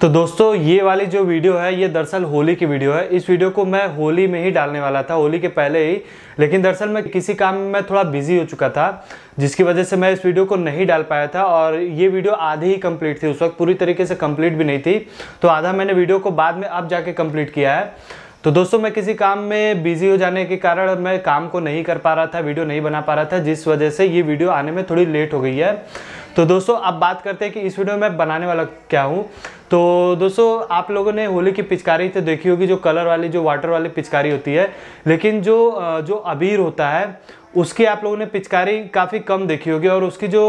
तो दोस्तों ये वाली जो वीडियो है ये दरअसल होली की वीडियो है इस वीडियो को मैं होली में ही डालने वाला था होली के पहले ही लेकिन दरअसल मैं किसी काम में थोड़ा बिजी हो चुका था जिसकी वजह से मैं इस वीडियो को नहीं डाल पाया था और ये वीडियो आधी ही कंप्लीट थी उस वक्त पूरी तरीके से कम्प्लीट भी नहीं थी तो आधा मैंने वीडियो को बाद में अब जाके कम्प्लीट किया है तो दोस्तों मैं किसी काम में बिजी हो जाने के कारण मैं काम को नहीं कर पा रहा था वीडियो नहीं बना पा रहा था जिस वजह से ये वीडियो आने में थोड़ी लेट हो गई है तो दोस्तों अब बात करते हैं कि इस वीडियो में बनाने वाला क्या हूँ तो दोस्तों आप लोगों ने होली की पिचकारी तो देखी होगी जो कलर वाली जो वाटर वाली पिचकारी होती है लेकिन जो जो अबीर होता है उसकी आप लोगों ने पिचकारी काफ़ी कम देखी होगी और उसकी जो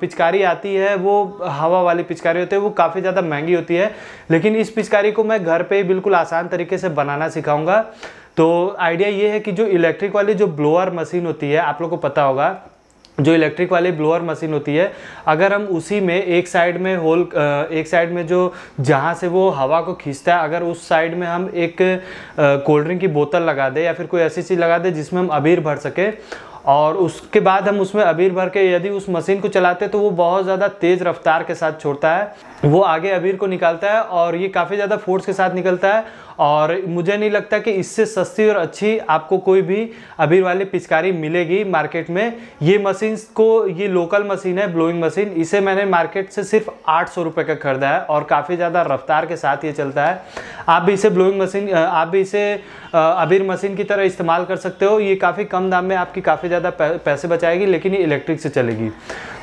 पिचकारी आती है वो हवा वाली पिचकारी होती है वो काफ़ी ज़्यादा महंगी होती है लेकिन इस पिचकारी को मैं घर पर ही बिल्कुल आसान तरीके से बनाना सिखाऊंगा तो आइडिया ये है कि जो इलेक्ट्रिक वाली जो ब्लोअर मशीन होती है आप लोग को पता होगा जो इलेक्ट्रिक वाली ब्लोअर मशीन होती है अगर हम उसी में एक साइड में होल एक साइड में जो जहाँ से वो हवा को खींचता है अगर उस साइड में हम एक कोल्ड ड्रिंक की बोतल लगा दें या फिर कोई ऐसी चीज़ लगा दें जिसमें हम अबीर भर सके और उसके बाद हम उसमें अबीर भर के यदि उस मशीन को चलाते तो वो बहुत ज़्यादा तेज़ रफ्तार के साथ छोड़ता है वो आगे अबीर को निकालता है और ये काफ़ी ज़्यादा फोर्स के साथ निकलता है और मुझे नहीं लगता कि इससे सस्ती और अच्छी आपको कोई भी अबीर वाली पिचकारी मिलेगी मार्केट में ये मशीन को ये लोकल मशीन है ब्लोइंग मशीन इसे मैंने मार्केट से सिर्फ आठ सौ रुपये का खरीदा है और काफ़ी ज़्यादा रफ्तार के साथ ये चलता है आप भी इसे ब्लोइंग मशीन आप भी इसे अबीर मशीन की तरह इस्तेमाल कर सकते हो ये काफ़ी कम दाम में आपकी काफ़ी काफ़ी ज़्यादा पैसे बचाएगी लेकिन ये इलेक्ट्रिक से चलेगी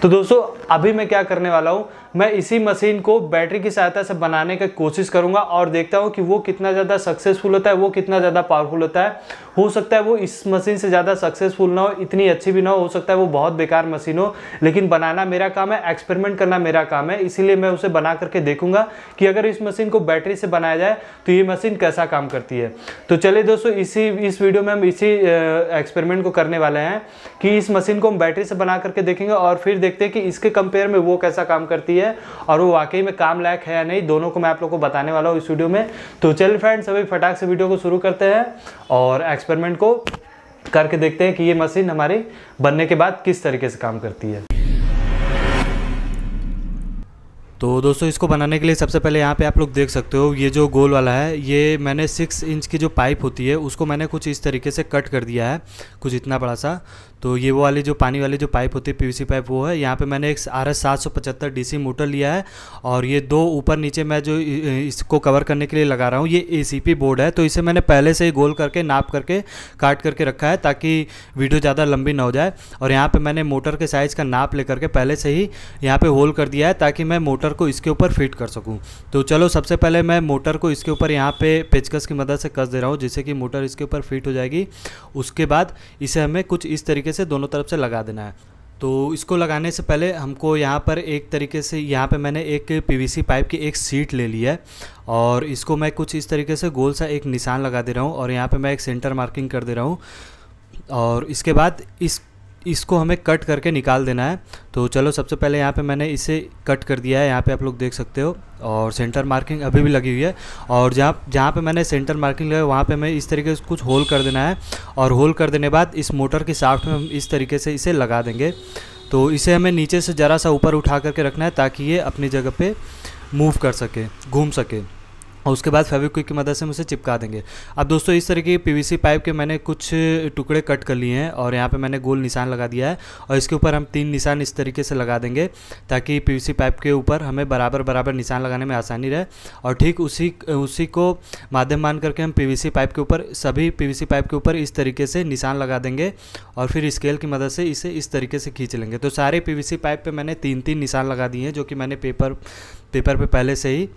तो दोस्तों अभी मैं क्या करने वाला हूँ मैं इसी मशीन को बैटरी की सहायता से बनाने की कोशिश करूँगा और देखता हूँ कि वो कितना ज़्यादा सक्सेसफुल होता है वो कितना ज़्यादा पावरफुल होता है हो सकता है वो इस मशीन से ज़्यादा सक्सेसफुल ना हो इतनी अच्छी भी ना हो सकता है वो बहुत बेकार मशीन हो लेकिन बनाना मेरा काम है एक्सपेरिमेंट करना मेरा काम है इसीलिए मैं उसे बना करके देखूँगा कि अगर इस मशीन को बैटरी से बनाया जाए तो ये मशीन कैसा काम करती है तो चलिए दोस्तों इसी इस वीडियो में हम इसी एक्सपेरिमेंट को करने वाले हैं हैं कि इस मशीन को हम बैटरी से बना करके देखेंगे और फिर देखते हैं कि इसके कंपेयर में वो कैसा काम करती है और वो वाकई में काम लायक है या नहीं दोनों को मैं आप लोग को बताने वाला हूँ इस वीडियो में तो चल फ्रेंड्स अभी फटाक से वीडियो को शुरू करते हैं और एक्सपेरिमेंट को करके देखते हैं कि ये मशीन हमारी बनने के बाद किस तरीके से काम करती है तो दोस्तों इसको बनाने के लिए सबसे पहले यहाँ पे आप लोग देख सकते हो ये जो गोल वाला है ये मैंने सिक्स इंच की जो पाइप होती है उसको मैंने कुछ इस तरीके से कट कर दिया है कुछ इतना बड़ा सा तो ये वो वाली जो पानी वाली जो पाइप होती है पीवीसी पाइप वो है यहाँ पे मैंने एक आर एस सात सौ पचहत्तर डी सी मोटर लिया है और ये दो ऊपर नीचे मैं जो इसको कवर करने के लिए लगा रहा हूँ ये ए सी पी बोर्ड है तो इसे मैंने पहले से ही गोल करके नाप करके काट करके रखा है ताकि वीडियो ज़्यादा लंबी ना हो जाए और यहाँ पर मैंने मोटर के साइज़ का नाप ले करके पहले से ही यहाँ पर होल कर दिया है ताकि मैं मोटर को इसके ऊपर फिट कर सकूँ तो चलो सबसे पहले मैं मोटर को इसके ऊपर यहाँ पे पेचकस की मदद से कस दे रहा हूँ जिससे कि मोटर इसके ऊपर फिट हो जाएगी उसके बाद इसे हमें कुछ इस तरीके से दोनों तरफ से लगा देना है तो इसको लगाने से पहले हमको यहाँ पर एक तरीके से यहाँ पे मैंने एक पीवीसी पाइप की एक सीट ले ली है और इसको मैं कुछ इस तरीके से गोल सा एक निशान लगा दे रहा हूँ और यहाँ पे मैं एक सेंटर मार्किंग कर दे रहा हूँ और इसके बाद इस इसको हमें कट करके निकाल देना है तो चलो सबसे पहले यहाँ पे मैंने इसे कट कर दिया है यहाँ पे आप लोग देख सकते हो और सेंटर मार्किंग अभी भी लगी हुई है और जहाँ जहाँ पे मैंने सेंटर मार्किंग लगाई वहाँ पे हमें इस तरीके से कुछ होल कर देना है और होल कर देने बाद इस मोटर की साफ्ट में हम इस तरीके से इसे लगा देंगे तो इसे हमें नीचे से ज़रा सा ऊपर उठा करके रखना है ताकि ये अपनी जगह पर मूव कर सके घूम सके और उसके बाद फेविक्विक की मदद से हम उसे चिपका देंगे अब दोस्तों इस तरह की पीवीसी पाइप के मैंने कुछ टुकड़े कट कर लिए हैं और यहाँ पे मैंने गोल निशान लगा दिया है और इसके ऊपर हम तीन निशान इस तरीके से लगा देंगे ताकि पीवीसी पाइप के ऊपर हमें बराबर बराबर निशान लगाने में आसानी रहे और ठीक उसी उसी को माध्यम मान करके हम पी पाइप के ऊपर सभी पी पाइप के ऊपर इस तरीके से निशान लगा देंगे और फिर स्केल की मदद से इसे इस तरीके से खींच लेंगे तो सारे पी पाइप पर मैंने तीन तीन निशान लगा दिए हैं जो कि मैंने पेपर पेपर पर पहले से ही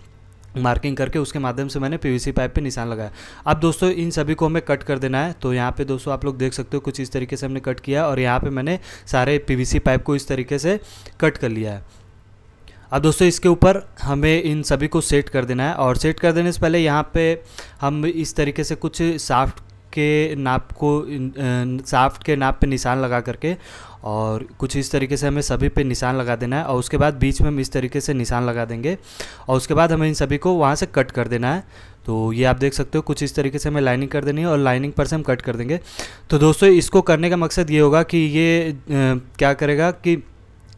मार्किंग करके उसके माध्यम से मैंने पीवीसी पाइप पे निशान लगाया अब दोस्तों इन सभी को हमें कट कर देना है तो यहाँ पे दोस्तों आप लोग देख सकते हो कुछ इस तरीके से हमने कट किया और यहाँ पे मैंने सारे पीवीसी पाइप को इस तरीके से कट कर लिया है अब दोस्तों इसके ऊपर हमें इन सभी को सेट कर देना है और सेट कर देने से पहले यहाँ पर हम इस तरीके से कुछ साफ्ट के नाप को साफ्ट के नाप पे निशान लगा करके और कुछ इस तरीके से हमें सभी पे निशान लगा देना है और उसके बाद बीच में हम इस तरीके से निशान लगा देंगे और उसके बाद हमें इन सभी को वहाँ से कट कर देना है तो ये आप देख सकते हो कुछ इस तरीके से हमें लाइनिंग कर देनी है और लाइनिंग पर से हम कट कर देंगे तो दोस्तों इसको करने का मकसद ये होगा कि ये आ, क्या करेगा कि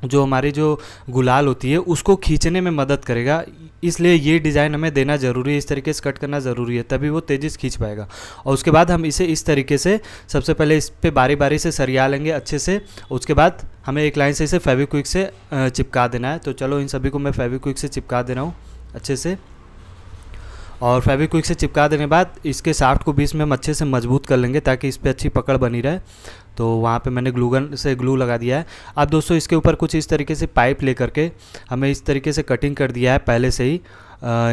जो हमारी जो गुलाल होती है उसको खींचने में मदद करेगा इसलिए ये डिज़ाइन हमें देना ज़रूरी है इस तरीके से कट करना ज़रूरी है तभी वो तेज़ी से खींच पाएगा और उसके बाद हम इसे इस तरीके से सबसे पहले इस पर बारी बारी से सरिया लेंगे अच्छे से उसके बाद हमें एक लाइन से इसे फेविक्विक से चिपका देना है तो चलो इन सभी को मैं फेविक्विक से चिपका दे रहा हूँ अच्छे से और फेविक्विक से चिपका देने बाद इसके साफ्ट को बीच में हम अच्छे से मजबूत कर लेंगे ताकि इस पर अच्छी पकड़ बनी रहे तो वहाँ पे मैंने ग्लूगन से ग्लू लगा दिया है अब दोस्तों इसके ऊपर कुछ इस तरीके से पाइप ले करके हमें इस तरीके से कटिंग कर दिया है पहले से ही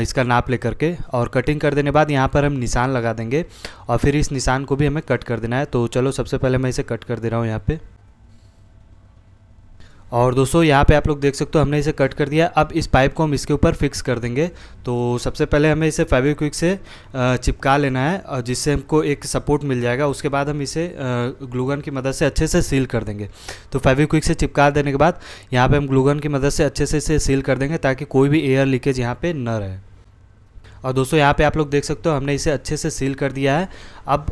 इसका नाप ले करके और कटिंग कर देने बाद यहाँ पर हम निशान लगा देंगे और फिर इस निशान को भी हमें कट कर देना है तो चलो सबसे पहले मैं इसे कट कर दे रहा हूँ यहाँ पर और दोस्तों यहाँ पे आप लोग देख सकते हो हमने इसे कट कर दिया अब इस पाइप को हम इसके ऊपर फिक्स कर देंगे तो सबसे पहले हमें इसे फेविक्विक से चिपका लेना है और जिससे हमको एक सपोर्ट मिल जाएगा उसके बाद हम इसे ग्लूगन की मदद से अच्छे से सील कर देंगे तो फेविक्विक से चिपका देने के बाद यहाँ पर हम ग्लूगन की मदद से अच्छे से इसे सील कर देंगे ताकि कोई भी एयर लीकेज यहाँ पर न रहे और दोस्तों यहाँ पे आप लोग देख सकते हो हमने इसे अच्छे से सील कर दिया है अब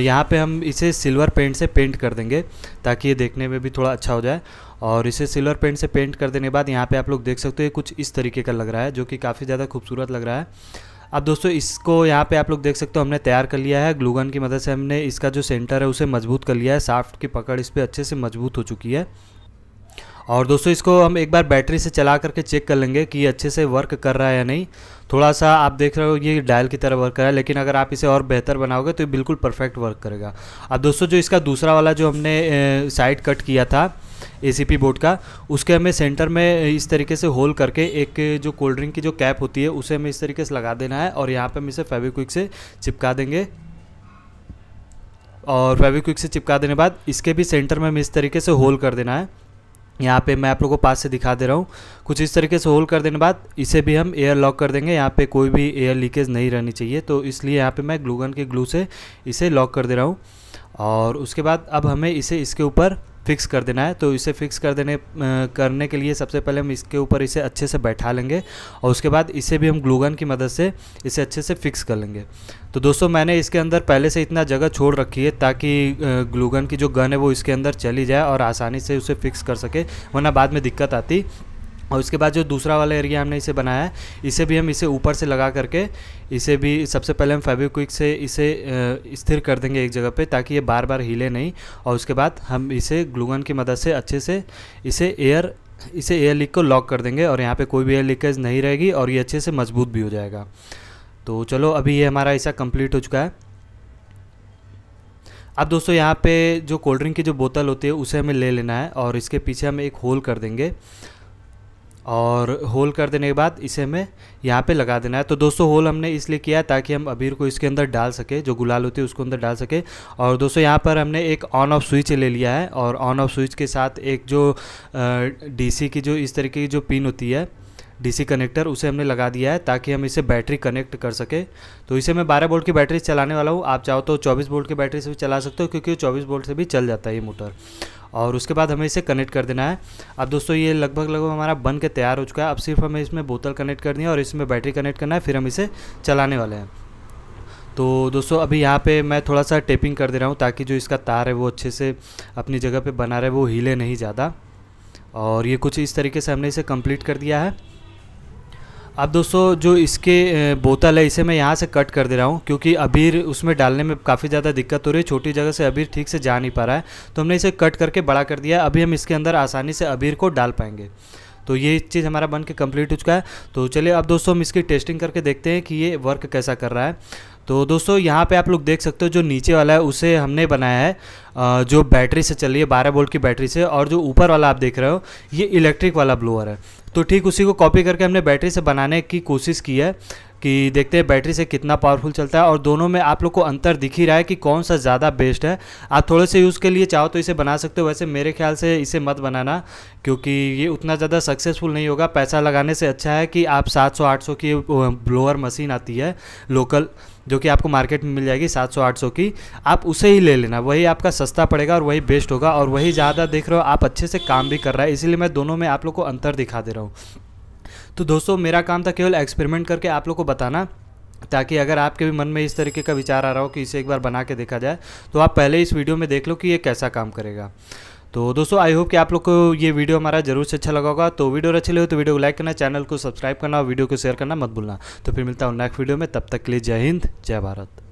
यहाँ पे हम इसे सिल्वर पेंट से पेंट कर देंगे ताकि ये देखने में भी थोड़ा अच्छा हो जाए और इसे सिल्वर पेंट से पेंट कर देने के बाद यहाँ पे आप लोग देख सकते हो कुछ इस तरीके का लग रहा है जो कि काफ़ी ज़्यादा खूबसूरत लग रहा है अब दोस्तों इसको यहाँ पे आप लोग देख सकते हो हमने तैयार कर लिया है ग्लूगन की मदद से हमने इसका जो सेंटर है उसे मजबूत कर लिया है साफ्ट की पकड़ इस पर अच्छे से मजबूत हो चुकी है और दोस्तों इसको हम एक बार बैटरी से चला करके चेक कर लेंगे कि अच्छे से वर्क कर रहा है या नहीं थोड़ा सा आप देख रहे हो ये डायल की तरह वर्क कर रहा है लेकिन अगर आप इसे और बेहतर बनाओगे तो ये बिल्कुल परफेक्ट वर्क करेगा अब दोस्तों जो इसका दूसरा वाला जो हमने साइड कट किया था एसीपी बोर्ड का उसके हमें सेंटर में इस तरीके से होल करके एक जो कोल्ड ड्रिंक की जो कैप होती है उसे हमें इस तरीके से लगा देना है और यहाँ पर हम इसे फेविक्विक से चिपका देंगे और फेविक्विक से चिपका देने बाद इसके भी सेंटर में हमें इस तरीके से होल कर देना है यहाँ पे मैं आप लोगों को पास से दिखा दे रहा हूँ कुछ इस तरीके से होल कर देने बाद इसे भी हम एयर लॉक कर देंगे यहाँ पे कोई भी एयर लीकेज नहीं रहनी चाहिए तो इसलिए यहाँ पे मैं ग्लूगन के ग्लू से इसे लॉक कर दे रहा हूँ और उसके बाद अब हमें इसे इसके ऊपर फिक्स कर देना है तो इसे फिक्स कर देने करने के लिए सबसे पहले हम इसके ऊपर इसे अच्छे से बैठा लेंगे और उसके बाद इसे भी हम ग्लूगन की मदद से इसे अच्छे से फिक्स कर लेंगे तो दोस्तों मैंने इसके अंदर पहले से इतना जगह छोड़ रखी है ताकि ग्लूगन की जो गन है वो इसके अंदर चली जाए और आसानी से उसे फिक्स कर सके वरना बाद में दिक्कत आती और उसके बाद जो दूसरा वाला एरिया हमने इसे बनाया है इसे भी हम इसे ऊपर से लगा करके इसे भी सबसे पहले हम फेविक्विक से इसे स्थिर कर देंगे एक जगह पे ताकि ये बार बार हिले नहीं और उसके बाद हम इसे ग्लूगन की मदद से अच्छे से इसे एयर इसे एयर लीक को लॉक कर देंगे और यहाँ पर कोई भी एयर लीकेज नहीं रहेगी और ये अच्छे से मजबूत भी हो जाएगा तो चलो अभी ये हमारा ऐसा कम्प्लीट हो चुका है अब दोस्तों यहाँ पे जो कोल्ड ड्रिंक की जो बोतल होती है उसे हमें ले लेना है और इसके पीछे हम एक होल कर देंगे और होल कर देने के बाद इसे हमें यहाँ पे लगा देना है तो दोस्तों होल हमने इसलिए किया ताकि हम अबीर को इसके अंदर डाल सके जो गुलाल होती है उसको अंदर डाल सके और दोस्तों यहाँ पर हमने एक ऑन ऑफ स्विच ले लिया है और ऑन ऑफ स्विच के साथ एक जो डीसी की जो इस तरीके की जो पिन होती है डीसी कनेक्टर उसे हमने लगा दिया है ताकि हम इसे बैटरी कनेक्ट कर सके तो इसे मैं 12 बोल्ट की बैटरी चलाने वाला हूँ आप चाहो तो 24 बोल्ट की बैटरी से भी चला सकते हो क्योंकि चौबीस बोल्ट से भी चल जाता है ये मोटर और उसके बाद हमें इसे कनेक्ट कर देना है अब दोस्तों ये लगभग लगभग हमारा बन के तैयार हो चुका है अब सिर्फ हमें इसमें बोतल कनेक्ट करनी है और इसमें बैटरी कनेक्ट करना है फिर हम इसे चलाने वाले हैं तो दोस्तों अभी यहाँ पे मैं थोड़ा सा टेपिंग कर दे रहा हूँ ताकि जो इसका तार है वो अच्छे से अपनी जगह पे बना रहे वो हिले नहीं ज़्यादा और ये कुछ इस तरीके से हमने इसे कंप्लीट कर दिया है अब दोस्तों जो इसके बोतल है इसे मैं यहाँ से कट कर दे रहा हूँ क्योंकि अबीर उसमें डालने में काफ़ी ज़्यादा दिक्कत हो रही है छोटी जगह से अबीर ठीक से जा नहीं पा रहा है तो हमने इसे कट करके बड़ा कर दिया अभी हम इसके अंदर आसानी से अबीर को डाल पाएंगे तो ये चीज़ हमारा बन के कम्प्लीट हो चुका है तो चलिए अब दोस्तों हम इसकी टेस्टिंग करके देखते हैं कि ये वर्क कैसा कर रहा है तो दोस्तों यहाँ पे आप लोग देख सकते हो जो नीचे वाला है उसे हमने बनाया है जो बैटरी से चल रही है बारह वोल्ट की बैटरी से और जो ऊपर वाला आप देख रहे हो ये इलेक्ट्रिक वाला ब्लोअर है तो ठीक उसी को कॉपी करके हमने बैटरी से बनाने की कोशिश की है कि देखते हैं बैटरी से कितना पावरफुल चलता है और दोनों में आप लोग को अंतर दिख ही रहा है कि कौन सा ज़्यादा बेस्ट है आप थोड़े से यूज़ के लिए चाहो तो इसे बना सकते हो वैसे मेरे ख्याल से इसे मत बनाना क्योंकि ये उतना ज़्यादा सक्सेसफुल नहीं होगा पैसा लगाने से अच्छा है कि आप 700-800 की ब्लोअर मशीन आती है लोकल जो कि आपको मार्केट में मिल जाएगी 700 सौ की आप उसे ही ले लेना वही आपका सस्ता पड़ेगा और वही बेस्ट होगा और वही ज़्यादा देख रहे हो आप अच्छे से काम भी कर रहा है इसीलिए मैं दोनों में आप लोग को अंतर दिखा दे रहा हूँ तो दोस्तों मेरा काम था केवल एक्सपेरिमेंट करके आप लोग को बताना ताकि अगर आपके भी मन में इस तरीके का विचार आ रहा हो कि इसे एक बार बना के देखा जाए तो आप पहले इस वीडियो में देख लो कि ये कैसा काम करेगा तो दोस्तों आई होप कि आप लोग को ये वीडियो हमारा जरूर से अच्छा लगा होगा तो वीडियो अच्छी लगे तो वीडियो को लाइक करना चैनल को सब्सक्राइब करना और वीडियो को शेयर करना मत भूलना तो फिर मिलता हूँ नेक्स्ट वीडियो में तब तक के लिए जय हिंद जय भारत